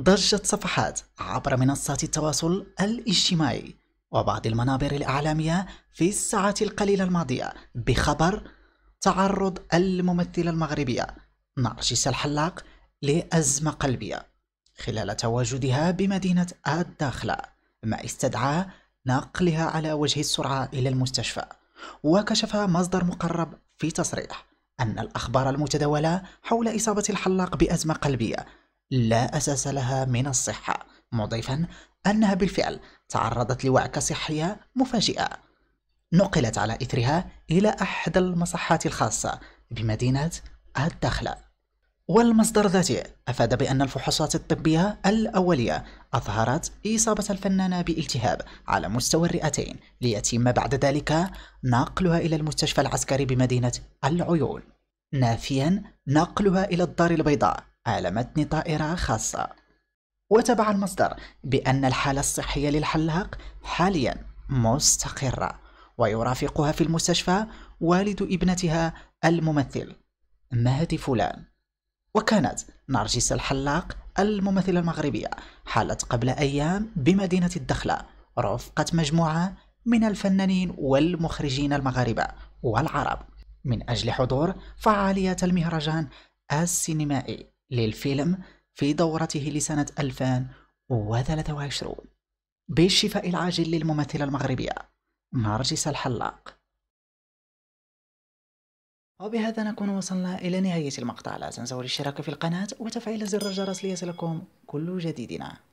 ضجة صفحات عبر منصات التواصل الاجتماعي وبعض المنابر الإعلامية في الساعات القليلة الماضية بخبر تعرض الممثلة المغربية نرجس الحلاق لأزمة قلبية خلال تواجدها بمدينة الداخلة ما استدعى نقلها على وجه السرعة إلى المستشفى وكشف مصدر مقرب في تصريح أن الأخبار المتداولة حول إصابة الحلاق بأزمة قلبية لا أساس لها من الصحة مضيفا أنها بالفعل تعرضت لوعكة صحية مفاجئة نقلت على إثرها إلى أحد المصحات الخاصة بمدينة الدخلة والمصدر ذاته أفاد بأن الفحوصات الطبية الأولية أظهرت إصابة الفنانة بالتهاب على مستوى الرئتين ليتم بعد ذلك نقلها إلى المستشفى العسكري بمدينة العيون نافيا نقلها إلى الدار البيضاء على متن طائرة خاصة وتبع المصدر بأن الحالة الصحية للحلاق حاليا مستقرة ويرافقها في المستشفى والد ابنتها الممثل مهدي فلان وكانت نرجس الحلاق الممثلة المغربية حالت قبل أيام بمدينة الدخلة رفقة مجموعة من الفنانين والمخرجين المغاربة والعرب من أجل حضور فعالية المهرجان السينمائي للفيلم في دورته لسنة 2023 بالشفاء العاجل للممثلة المغربية نرجس الحلاق وبهذا نكون وصلنا إلى نهاية المقطع لا تنسوا الاشتراك في القناة وتفعيل زر الجرس ليصلكم كل جديدنا